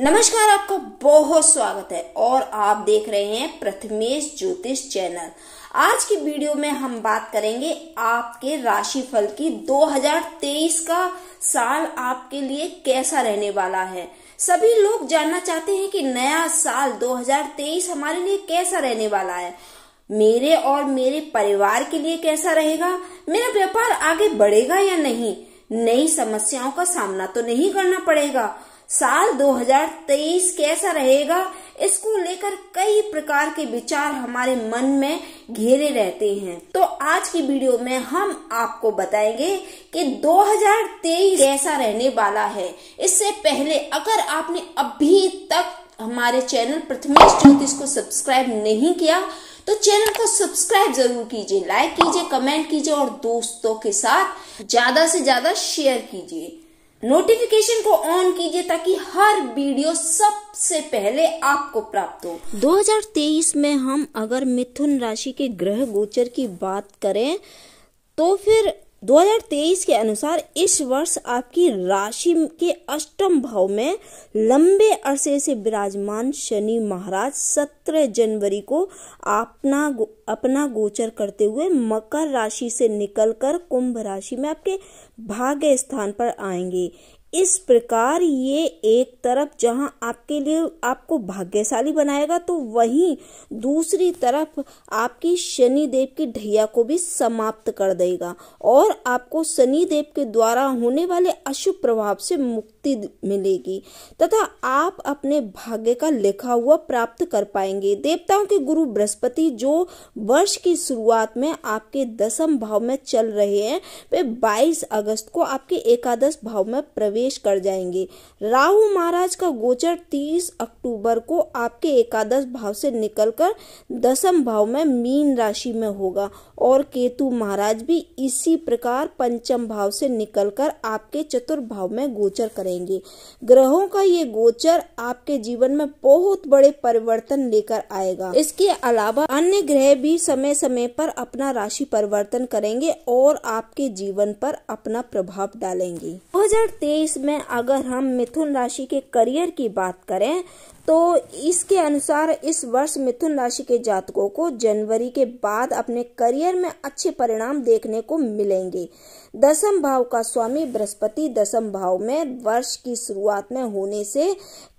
नमस्कार आपका बहुत स्वागत है और आप देख रहे हैं प्रथमेश ज्योतिष चैनल आज की वीडियो में हम बात करेंगे आपके राशि फल की 2023 का साल आपके लिए कैसा रहने वाला है सभी लोग जानना चाहते हैं कि नया साल 2023 हमारे लिए कैसा रहने वाला है मेरे और मेरे परिवार के लिए कैसा रहेगा मेरा व्यापार आगे बढ़ेगा या नहीं नई समस्याओं का सामना तो नहीं करना पड़ेगा साल 2023 कैसा रहेगा इसको लेकर कई प्रकार के विचार हमारे मन में घेरे रहते हैं तो आज की वीडियो में हम आपको बताएंगे कि 2023 कैसा रहने वाला है इससे पहले अगर आपने अभी तक हमारे चैनल प्रथमेश ज्योतिष को सब्सक्राइब नहीं किया तो चैनल को सब्सक्राइब जरूर कीजिए लाइक कीजिए कमेंट कीजिए और दोस्तों के साथ ज्यादा से ज्यादा शेयर कीजिए नोटिफिकेशन को ऑन कीजिए ताकि हर वीडियो सबसे पहले आपको प्राप्त हो 2023 में हम अगर मिथुन राशि के ग्रह गोचर की बात करें तो फिर 2023 के अनुसार इस वर्ष आपकी राशि के अष्टम भाव में लंबे अरसे से विराजमान शनि महाराज 17 जनवरी को अपना अपना गोचर करते हुए मकर राशि से निकलकर कुंभ राशि में आपके भाग्य स्थान पर आएंगे इस प्रकार ये एक तरफ जहां आपके लिए आपको भाग्यशाली बनाएगा तो वहीं दूसरी तरफ आपकी शनि देव की ढैया को भी समाप्त कर देगा और आपको शनि देव के द्वारा होने वाले अशुभ प्रभाव से मुक्ति मिलेगी तथा आप अपने भाग्य का लिखा हुआ प्राप्त कर पाएंगे देवताओं के गुरु बृहस्पति जो वर्ष की शुरुआत में आपके दसम भाव में चल रहे हैं वे 22 अगस्त को आपके एकादश भाव में प्रवेश प्रवेश कर जाएंगे राहु महाराज का गोचर 30 अक्टूबर को आपके एकादश भाव से निकलकर दसम भाव में मीन राशि में होगा और केतु महाराज भी इसी प्रकार पंचम भाव से निकलकर आपके चतुर्भाव में गोचर करेंगे ग्रहों का ये गोचर आपके जीवन में बहुत बड़े परिवर्तन लेकर आएगा इसके अलावा अन्य ग्रह भी समय समय पर अपना राशि परिवर्तन करेंगे और आपके जीवन पर अपना प्रभाव डालेंगे 2023 इसमें अगर हम मिथुन राशि के करियर की बात करें तो इसके अनुसार इस वर्ष मिथुन राशि के जातकों को जनवरी के बाद अपने करियर में अच्छे परिणाम देखने को मिलेंगे दसम भाव का स्वामी बृहस्पति दसम भाव में वर्ष की शुरुआत में होने से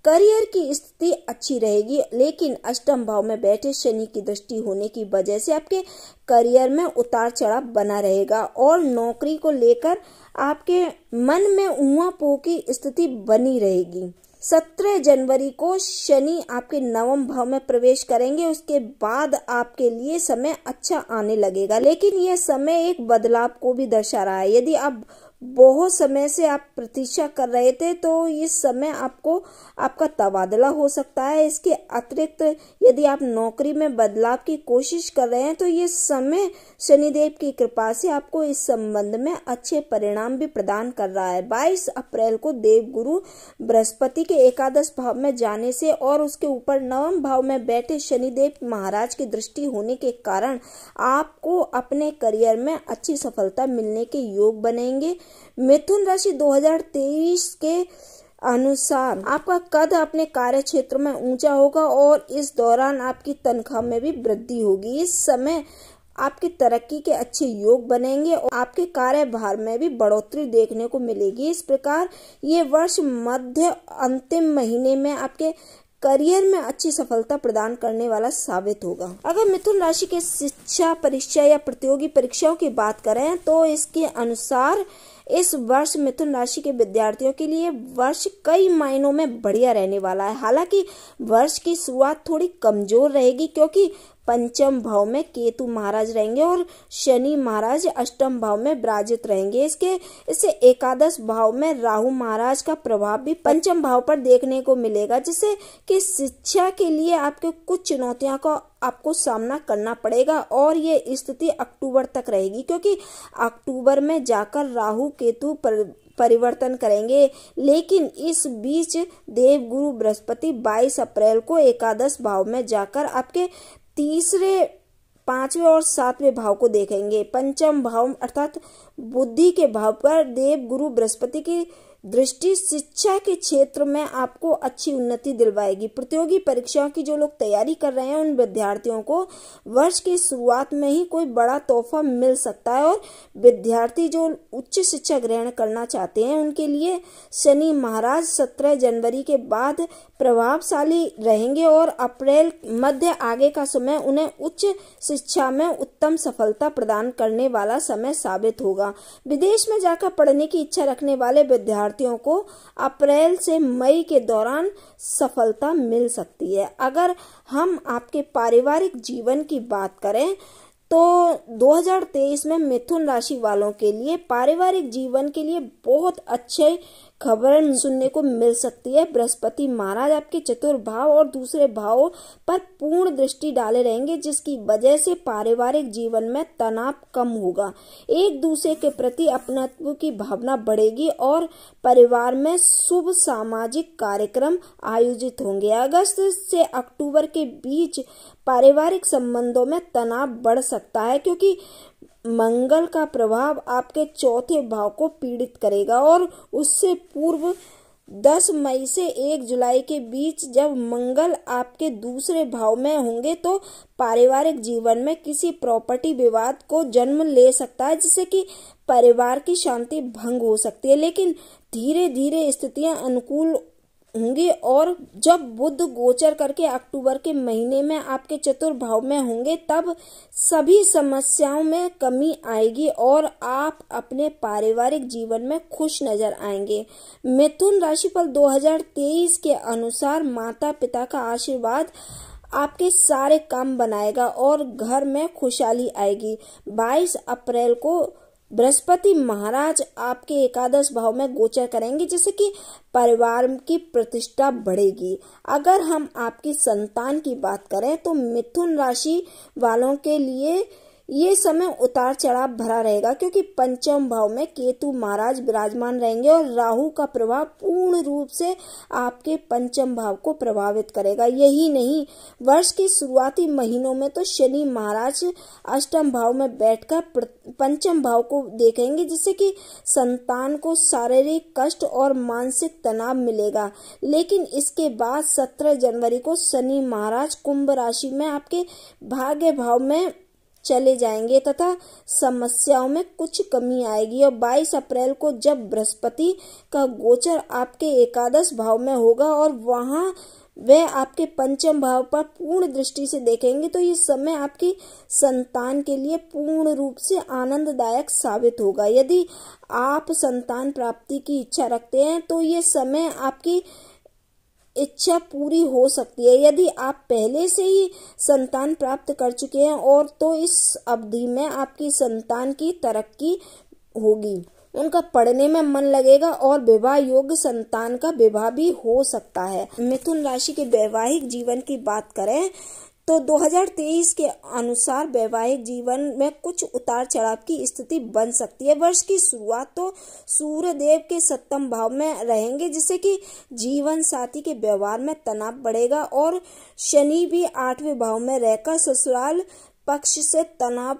करियर की स्थिति अच्छी रहेगी लेकिन अष्टम भाव में बैठे शनि की दृष्टि होने की वजह से आपके करियर में उतार चढ़ाव बना रहेगा और नौकरी को लेकर आपके मन में उआ पो की स्थिति बनी रहेगी सत्रह जनवरी को शनि आपके नवम भाव में प्रवेश करेंगे उसके बाद आपके लिए समय अच्छा आने लगेगा लेकिन यह समय एक बदलाव को भी दर्शा रहा है यदि आप बहुत समय से आप प्रतीक्षा कर रहे थे तो इस समय आपको आपका तबादला हो सकता है इसके अतिरिक्त यदि आप नौकरी में बदलाव की कोशिश कर रहे हैं तो ये समय शनिदेव की कृपा से आपको इस संबंध में अच्छे परिणाम भी प्रदान कर रहा है बाईस अप्रैल को देव गुरु बृहस्पति के एकादश भाव में जाने से और उसके ऊपर नवम भाव में बैठे शनिदेव महाराज की दृष्टि होने के कारण आपको अपने करियर में अच्छी सफलता मिलने के योग बनेंगे मिथुन राशि 2023 के अनुसार आपका कद अपने कार्य क्षेत्र में ऊंचा होगा और इस दौरान आपकी तनख्वाह में भी वृद्धि होगी इस समय आपकी तरक्की के अच्छे योग बनेंगे और आपके कार्यभार में भी बढ़ोतरी देखने को मिलेगी इस प्रकार ये वर्ष मध्य अंतिम महीने में आपके करियर में अच्छी सफलता प्रदान करने वाला साबित होगा अगर मिथुन राशि के शिक्षा परीक्षा या प्रतियोगी परीक्षाओं की बात करें तो इसके अनुसार इस वर्ष मिथुन राशि के विद्यार्थियों के लिए वर्ष कई मायनों में बढ़िया रहने वाला है हालांकि वर्ष की शुरुआत थोड़ी कमजोर रहेगी क्योंकि पंचम भाव में केतु महाराज रहेंगे और शनि महाराज अष्टम भाव में विराजित रहेंगे इसके इससे एकादश भाव में राहु महाराज का प्रभाव भी पंचम भाव पर देखने को मिलेगा जिससे कि शिक्षा के लिए आपके कुछ चुनौतियों का आपको सामना करना पड़ेगा और ये स्थिति अक्टूबर तक रहेगी क्योंकि अक्टूबर में जाकर राहु केतु पर परिवर्तन करेंगे लेकिन इस बीच देव गुरु बृहस्पति 22 अप्रैल को एकादश भाव में जाकर आपके तीसरे पांचवें और सातवें भाव को देखेंगे पंचम भाव अर्थात बुद्धि के भाव पर देव गुरु बृहस्पति की दृष्टि शिक्षा के क्षेत्र में आपको अच्छी उन्नति दिलवाएगी प्रतियोगी परीक्षाओं की जो लोग तैयारी कर रहे हैं उन विद्यार्थियों को वर्ष की शुरुआत में ही कोई बड़ा तोहफा मिल सकता है और विद्यार्थी जो उच्च शिक्षा ग्रहण करना चाहते हैं उनके लिए शनि महाराज सत्रह जनवरी के बाद प्रभावशाली रहेंगे और अप्रैल मध्य आगे का समय उन्हें उच्च शिक्षा में उत्तम सफलता प्रदान करने वाला समय साबित होगा विदेश में जाकर पढ़ने की इच्छा रखने वाले विद्यार्थी विद्यार्थियों को अप्रैल से मई के दौरान सफलता मिल सकती है अगर हम आपके पारिवारिक जीवन की बात करें तो 2023 में मिथुन राशि वालों के लिए पारिवारिक जीवन के लिए बहुत अच्छे खबर सुनने को मिल सकती है बृहस्पति महाराज आपके चतुर भाव और दूसरे भावों पर पूर्ण दृष्टि डाले रहेंगे जिसकी वजह से पारिवारिक जीवन में तनाव कम होगा एक दूसरे के प्रति अपनत्व की भावना बढ़ेगी और परिवार में शुभ सामाजिक कार्यक्रम आयोजित होंगे अगस्त से अक्टूबर के बीच पारिवारिक संबंधों में तनाव बढ़ सकता है क्योंकि मंगल का प्रभाव आपके चौथे भाव को पीड़ित करेगा और उससे पूर्व दस मई से एक जुलाई के बीच जब मंगल आपके दूसरे भाव में होंगे तो पारिवारिक जीवन में किसी प्रॉपर्टी विवाद को जन्म ले सकता है जिससे कि परिवार की शांति भंग हो सकती है लेकिन धीरे धीरे स्थितियां अनुकूल होंगे और जब बुद्ध गोचर करके अक्टूबर के महीने में आपके चतुर्भाव में होंगे तब सभी समस्याओं में कमी आएगी और आप अपने पारिवारिक जीवन में खुश नजर आएंगे मिथुन राशिफल 2023 के अनुसार माता पिता का आशीर्वाद आपके सारे काम बनाएगा और घर में खुशहाली आएगी 22 अप्रैल को बृहस्पति महाराज आपके एकादश भाव में गोचर करेंगे जिससे कि परिवार की प्रतिष्ठा बढ़ेगी अगर हम आपकी संतान की बात करें तो मिथुन राशि वालों के लिए ये समय उतार चढ़ाव भरा रहेगा क्योंकि पंचम भाव में केतु महाराज विराजमान रहेंगे और राहु का प्रभाव पूर्ण रूप से आपके पंचम भाव को प्रभावित करेगा यही नहीं वर्ष के शुरुआती महीनों में तो शनि महाराज अष्टम भाव में बैठकर पंचम भाव को देखेंगे जिससे कि संतान को शारीरिक कष्ट और मानसिक तनाव मिलेगा लेकिन इसके बाद सत्रह जनवरी को शनि महाराज कुंभ राशि में आपके भाग्य भाव में चले जाएंगे तथा समस्याओं में कुछ कमी आएगी और 22 अप्रैल को जब बृहस्पति का गोचर आपके एकादश भाव में होगा और वहां वे आपके पंचम भाव पर पूर्ण दृष्टि से देखेंगे तो ये समय आपकी संतान के लिए पूर्ण रूप से आनंददायक साबित होगा यदि आप संतान प्राप्ति की इच्छा रखते हैं तो ये समय आपकी इच्छा पूरी हो सकती है यदि आप पहले से ही संतान प्राप्त कर चुके हैं और तो इस अवधि में आपकी संतान की तरक्की होगी उनका पढ़ने में मन लगेगा और विवाह योग्य संतान का विवाह भी हो सकता है मिथुन राशि के वैवाहिक जीवन की बात करें तो 2023 के अनुसार वैवाहिक जीवन में कुछ उतार चढ़ाव की स्थिति बन सकती है वर्ष की शुरुआत तो सूर्य देव के सप्तम भाव में रहेंगे जिससे कि जीवन साथी के व्यवहार में तनाव बढ़ेगा और शनि भी आठवें भाव में रहकर ससुराल पक्ष से तनाव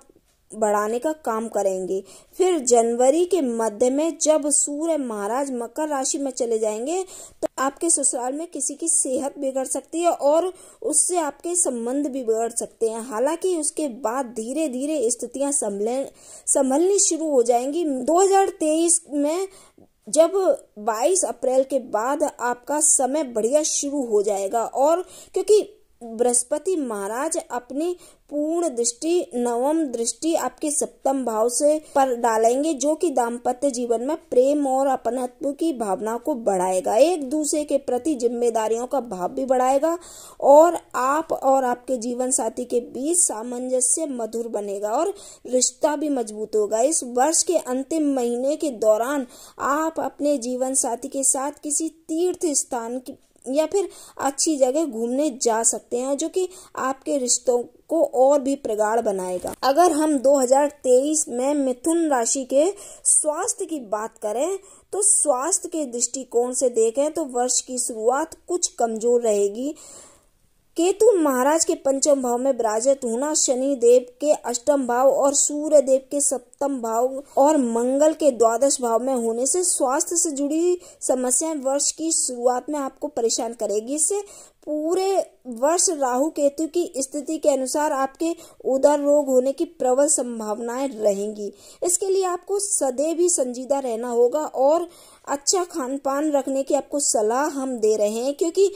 बढ़ाने का काम करेंगे फिर जनवरी के मध्य में जब सूर्य महाराज मकर राशि में चले जाएंगे तो आपके ससुराल में किसी की सेहत बिगड़ सकती है और उससे आपके संबंध भी बिगड़ सकते हैं हालांकि उसके बाद धीरे धीरे स्थितियां संभलनी शुरू हो जाएंगी 2023 में जब 22 अप्रैल के बाद आपका समय बढ़िया शुरू हो जाएगा और क्योंकि बृहस्पति महाराज अपनी पूर्ण दृष्टि नवम दृष्टि आपके सप्तम भाव से पर डालेंगे जो कि दाम्पत्य जीवन में प्रेम और अपनत्व की भावना को बढ़ाएगा एक दूसरे के प्रति जिम्मेदारियों का भाव भी बढ़ाएगा और आप और आपके जीवन साथी के बीच सामंजस्य मधुर बनेगा और रिश्ता भी मजबूत होगा इस वर्ष के अंतिम महीने के दौरान आप अपने जीवन साथी के साथ किसी तीर्थ स्थान या फिर अच्छी जगह घूमने जा सकते हैं जो कि आपके रिश्तों को और भी प्रगाढ़ बनाएगा अगर हम 2023 में मिथुन राशि के स्वास्थ्य की बात करें तो स्वास्थ्य के दृष्टिकोण से देखें तो वर्ष की शुरुआत कुछ कमजोर रहेगी केतु महाराज के पंचम भाव में विराजित होना शनि देव के अष्टम भाव और सूर्य देव के सप्तम भाव और मंगल के द्वादश भाव में होने से स्वास्थ्य से जुड़ी समस्याएं वर्ष की शुरुआत में आपको परेशान करेगी इससे पूरे वर्ष राहु केतु की स्थिति के अनुसार आपके उदर रोग होने की प्रबल संभावनाएं रहेंगी इसके लिए आपको सदैव ही संजीदा रहना होगा और अच्छा खान पान रखने की आपको सलाह हम दे रहे हैं क्योंकि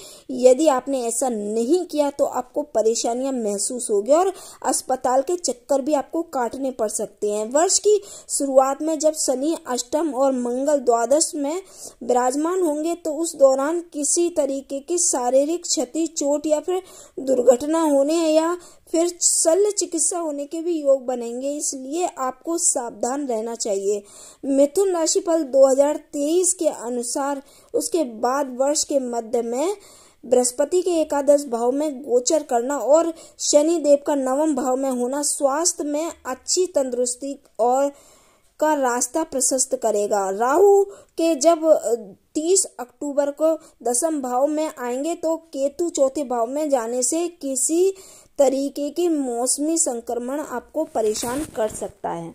यदि आपने ऐसा नहीं किया तो आपको परेशानियां महसूस होगी और अस्पताल के चक्कर भी आपको काटने पड़ सकते हैं वर्ष की शुरुआत में जब शनि अष्टम और मंगल द्वादश में विराजमान होंगे तो उस दौरान किसी तरीके की शारीरिक क्षति चोट या फिर दुर्घटना होने या फिर शल्य चिकित्सा होने के भी योग बनेंगे इसलिए आपको सावधान रहना चाहिए मिथुन राशि फल 2023 के अनुसार उसके बाद वर्ष के मध्य में बृहस्पति के एकादश भाव में गोचर करना और शनि देव का नवम भाव में होना स्वास्थ्य में अच्छी तंदुरुस्ती और का रास्ता प्रशस्त करेगा राहु के जब 30 अक्टूबर को दसम भाव में आएंगे तो केतु चौथे भाव में जाने से किसी तरीके के मौसमी संक्रमण आपको परेशान कर सकता है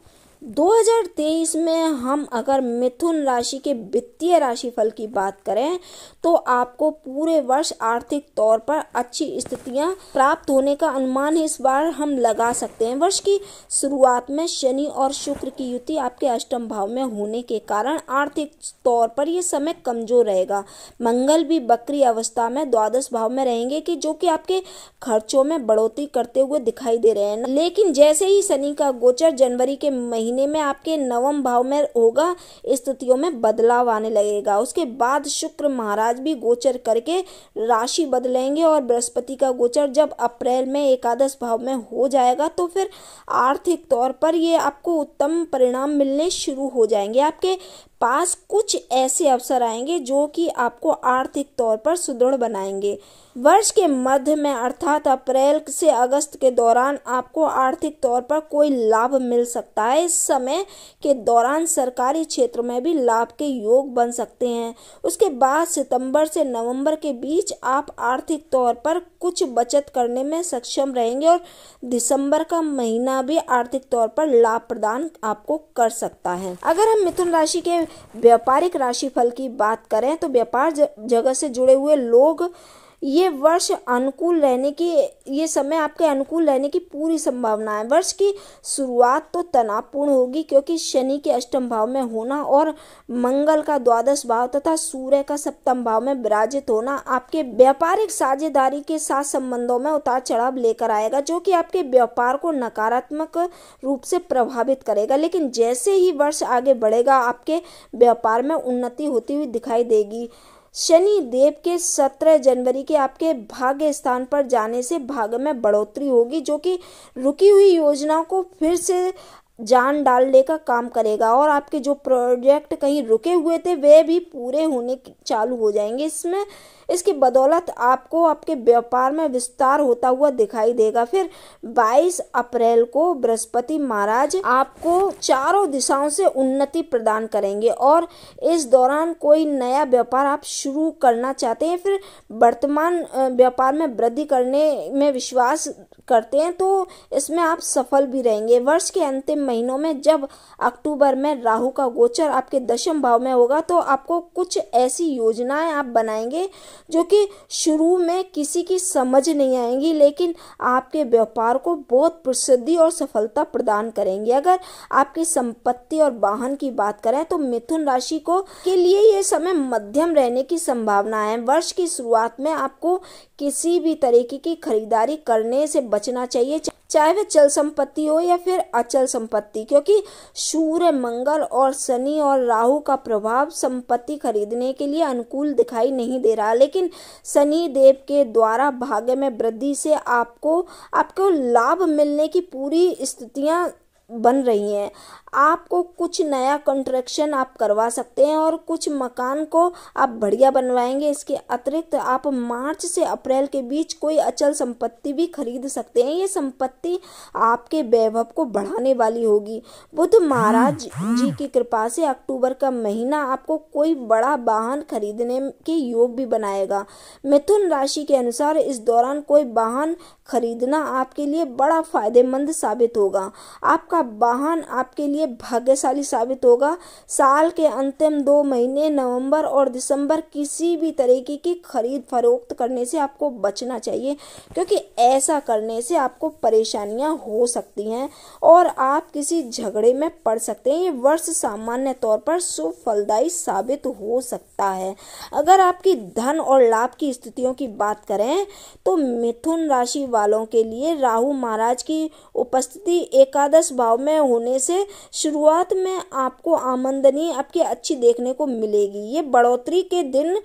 2023 में हम अगर मिथुन राशि के वित्तीय राशिफल की बात करें तो आपको पूरे वर्ष आर्थिक तौर पर अच्छी स्थितियां प्राप्त होने का अनुमान इस बार हम लगा सकते हैं वर्ष की शुरुआत में शनि और शुक्र की युति आपके अष्टम भाव में होने के कारण आर्थिक तौर पर यह समय कमजोर रहेगा मंगल भी बकरी अवस्था में द्वादश भाव में रहेंगे कि जो कि आपके खर्चों में बढ़ोतरी करते हुए दिखाई दे रहे हैं लेकिन जैसे ही शनि का गोचर जनवरी के महीने महीने में आपके नवम भाव में होगा स्थितियों में बदलाव आने लगेगा उसके बाद शुक्र महाराज भी गोचर करके राशि बदलेंगे और बृहस्पति का गोचर जब अप्रैल में एकादश भाव में हो जाएगा तो फिर आर्थिक तौर पर ये आपको उत्तम परिणाम मिलने शुरू हो जाएंगे आपके पास कुछ ऐसे अवसर आएंगे जो कि आपको आर्थिक तौर पर सुदृढ़ बनाएंगे वर्ष के मध्य में अर्थात अप्रैल से अगस्त के दौरान आपको आर्थिक तौर पर कोई लाभ मिल सकता है इस समय के दौरान सरकारी क्षेत्र में भी लाभ के योग बन सकते हैं उसके बाद सितंबर से नवंबर के बीच आप आर्थिक तौर पर कुछ बचत करने में सक्षम रहेंगे और दिसंबर का महीना भी आर्थिक तौर पर लाभ प्रदान आपको कर सकता है अगर हम मिथुन राशि के व्यापारिक राशिफल की बात करें तो व्यापार जगत से जुड़े हुए लोग ये वर्ष अनुकूल रहने की ये समय आपके अनुकूल रहने की पूरी संभावना है वर्ष की शुरुआत तो तनावपूर्ण होगी क्योंकि शनि के अष्टम भाव में होना और मंगल का द्वादश भाव तथा सूर्य का सप्तम भाव में विराजित होना आपके व्यापारिक साझेदारी के साथ संबंधों में उतार चढ़ाव लेकर आएगा जो कि आपके व्यापार को नकारात्मक रूप से प्रभावित करेगा लेकिन जैसे ही वर्ष आगे बढ़ेगा आपके व्यापार में उन्नति होती हुई दिखाई देगी शनि देव के 17 जनवरी के आपके भाग्य स्थान पर जाने से भाग्य में बढ़ोतरी होगी जो कि रुकी हुई योजनाओं को फिर से जान डालने का काम करेगा और आपके जो प्रोजेक्ट कहीं रुके हुए थे वे भी पूरे होने चालू हो जाएंगे इसमें इसकी बदौलत आपको आपके व्यापार में विस्तार होता हुआ दिखाई देगा फिर 22 अप्रैल को बृहस्पति महाराज आपको चारों दिशाओं से उन्नति प्रदान करेंगे और इस दौरान कोई नया व्यापार आप शुरू करना चाहते हैं फिर वर्तमान व्यापार में वृद्धि करने में विश्वास करते हैं तो इसमें आप सफल भी रहेंगे वर्ष के अंतिम महीनों में जब अक्टूबर में राहु का गोचर आपके दशम भाव में होगा तो आपको कुछ ऐसी योजनाएं आप बनाएंगे जो कि शुरू में किसी की समझ नहीं आएंगी लेकिन आपके व्यापार को बहुत प्रसिद्धि और सफलता प्रदान करेंगे अगर आपकी संपत्ति और वाहन की बात करें तो मिथुन राशि को के लिए ये समय मध्यम रहने की संभावना है वर्ष की शुरुआत में आपको किसी भी तरीके की खरीदारी करने से बच बचना चाहिए चाहे वह चल संपत्ति हो या फिर अचल संपत्ति क्योंकि सूर्य मंगल और शनि और राहु का प्रभाव संपत्ति खरीदने के लिए अनुकूल दिखाई नहीं दे रहा लेकिन शनि देव के द्वारा भाग्य में वृद्धि से आपको आपको लाभ मिलने की पूरी स्थितियां बन रही हैं आपको कुछ नया कंस्ट्रक्शन आप करवा सकते हैं और कुछ मकान को आप बढ़िया बनवाएंगे इसके अतिरिक्त आप मार्च से अप्रैल के बीच कोई अचल संपत्ति भी खरीद सकते हैं ये संपत्ति आपके वैभव को बढ़ाने वाली होगी बुद्ध महाराज हाँ, हाँ। जी की कृपा से अक्टूबर का महीना आपको कोई बड़ा वाहन खरीदने के योग भी बनाएगा मिथुन राशि के अनुसार इस दौरान कोई वाहन खरीदना आपके लिए बड़ा फायदेमंद साबित होगा आपका वाहन आपके लिए लिए भाग्यशाली साबित होगा साल के अंतिम दो महीने नवंबर और दिसंबर किसी भी तरीके की खरीद फरोख्त करने से आपको बचना चाहिए क्योंकि ऐसा करने से आपको परेशानियां हो सकती हैं और आप किसी झगड़े में पड़ सकते हैं ये वर्ष सामान्य तौर पर शुभ फलदायी साबित हो सकता है अगर आपकी धन और लाभ की स्थितियों की बात करें तो मिथुन राशि वालों के लिए राहु महाराज की उपस्थिति एकादश भाव में होने से शुरुआत में आपको आमंदनी आपकी अच्छी देखने को मिलेगी ये बढ़ोतरी के दिन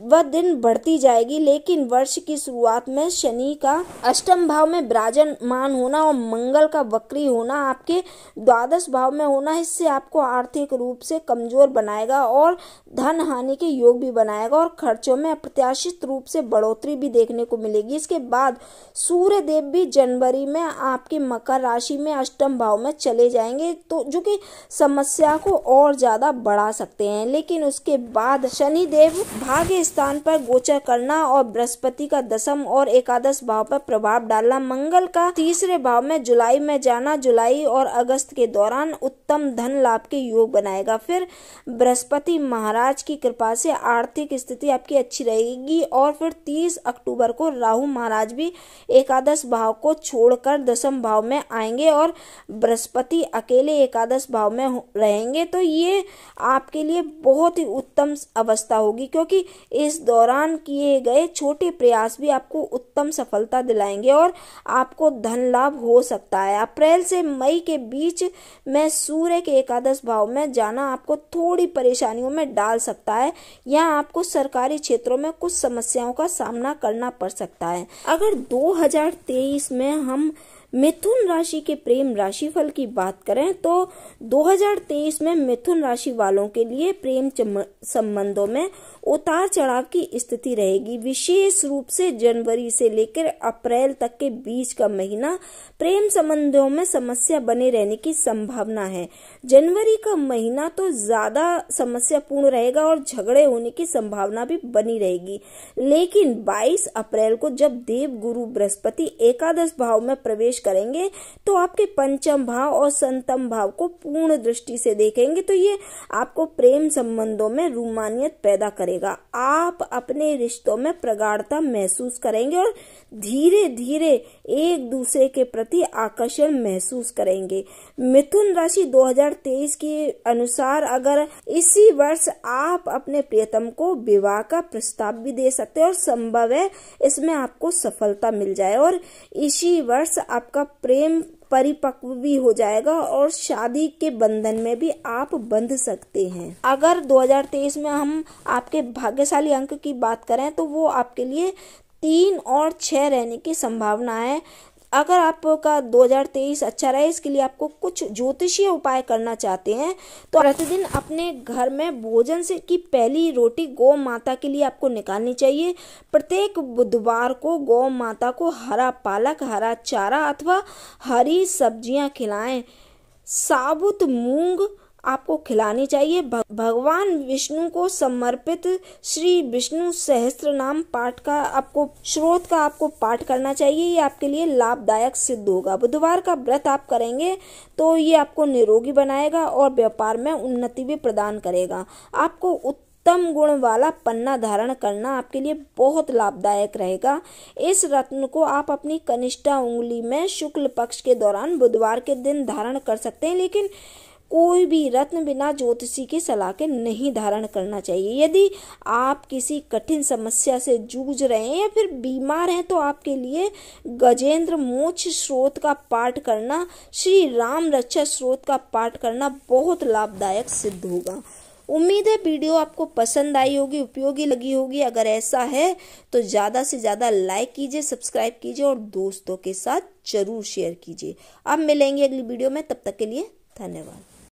वह दिन बढ़ती जाएगी लेकिन वर्ष की शुरुआत में शनि का अष्टम भाव में ब्राजन मान होना और मंगल का वक्री होना आपके द्वादश भाव में होना इससे आपको आर्थिक रूप से कमजोर बनाएगा और धन हानि के योग भी बनाएगा और खर्चों में अप्रत्याशित रूप से बढ़ोतरी भी देखने को मिलेगी इसके बाद सूर्य देव भी जनवरी में आपके मकर राशि में अष्टम भाव में चले जाएंगे तो जो कि समस्या को और ज्यादा बढ़ा सकते हैं लेकिन उसके बाद शनिदेव भाग्य स्थान पर गोचर करना और बृहस्पति का दसम और एकादश भाव पर प्रभाव डालना मंगल का तीसरे भाव में जुलाई में जाना जुलाई और अगस्त के दौरान उत्तम धन लाभ के योग बनाएगा फिर बृहस्पति महाराज की कृपा से आर्थिक स्थिति आपकी अच्छी रहेगी और फिर तीस अक्टूबर को राहु महाराज भी एकादश भाव को छोड़कर दसम भाव में आएंगे और बृहस्पति अकेले एकादश भाव में रहेंगे तो ये आपके लिए बहुत ही उत्तम अवस्था होगी क्योंकि इस दौरान किए गए छोटे प्रयास भी आपको उत्तम सफलता दिलाएंगे और आपको धन लाभ हो सकता है अप्रैल से मई के बीच में सूर्य के एकादश भाव में जाना आपको थोड़ी परेशानियों में डाल सकता है या आपको सरकारी क्षेत्रों में कुछ समस्याओं का सामना करना पड़ सकता है अगर 2023 में हम मिथुन राशि के प्रेम राशि फल की बात करें तो 2023 में मिथुन राशि वालों के लिए प्रेम संबंधों में उतार चढ़ाव की स्थिति रहेगी विशेष रूप से जनवरी से लेकर अप्रैल तक के बीच का महीना प्रेम संबंधों में समस्या बने रहने की संभावना है जनवरी का महीना तो ज्यादा समस्या पूर्ण रहेगा और झगड़े होने की संभावना भी बनी रहेगी लेकिन 22 अप्रैल को जब देव गुरु बृहस्पति एकादश भाव में प्रवेश करेंगे तो आपके पंचम भाव और संतम भाव को पूर्ण दृष्टि से देखेंगे तो ये आपको प्रेम संबंधों में रूमानियत पैदा करेगा मिलेगा आप अपने रिश्तों में प्रगाढ़ता महसूस करेंगे और धीरे धीरे एक दूसरे के प्रति आकर्षण महसूस करेंगे मिथुन राशि 2023 के अनुसार अगर इसी वर्ष आप अपने प्रियतम को विवाह का प्रस्ताव भी दे सकते हैं और संभव है इसमें आपको सफलता मिल जाए और इसी वर्ष आपका प्रेम परिपक्व भी हो जाएगा और शादी के बंधन में भी आप बंध सकते हैं अगर 2023 में हम आपके भाग्यशाली अंक की बात करें तो वो आपके लिए तीन और छह रहने की संभावना है अगर आपका 2023 अच्छा रहे इसके लिए आपको कुछ ज्योतिषीय उपाय करना चाहते हैं तो प्रतिदिन अपने घर में भोजन से की पहली रोटी गौ माता के लिए आपको निकालनी चाहिए प्रत्येक बुधवार को गौ माता को हरा पालक हरा चारा अथवा हरी सब्जियां खिलाएं साबुत मूंग आपको खिलानी चाहिए भगवान विष्णु को समर्पित श्री विष्णु सहस्त्र नाम पाठ का आपको स्रोत का आपको पाठ करना चाहिए ये आपके लिए लाभदायक सिद्ध होगा बुधवार का व्रत आप करेंगे तो ये आपको निरोगी बनाएगा और व्यापार में उन्नति भी प्रदान करेगा आपको उत्तम गुण वाला पन्ना धारण करना आपके लिए बहुत लाभदायक रहेगा इस रत्न को आप अपनी कनिष्ठा उंगली में शुक्ल पक्ष के दौरान बुधवार के दिन धारण कर सकते हैं लेकिन कोई भी रत्न बिना ज्योतिषी की सलाह के नहीं धारण करना चाहिए यदि आप किसी कठिन समस्या से जूझ रहे हैं या फिर बीमार हैं तो आपके लिए गजेंद्र मोक्ष स्रोत का पाठ करना श्री राम रक्षा स्रोत का पाठ करना बहुत लाभदायक सिद्ध होगा उम्मीद है वीडियो आपको पसंद आई होगी उपयोगी लगी होगी अगर ऐसा है तो ज़्यादा से ज़्यादा लाइक कीजिए सब्सक्राइब कीजिए और दोस्तों के साथ जरूर शेयर कीजिए अब मिलेंगे अगली वीडियो में तब तक के लिए धन्यवाद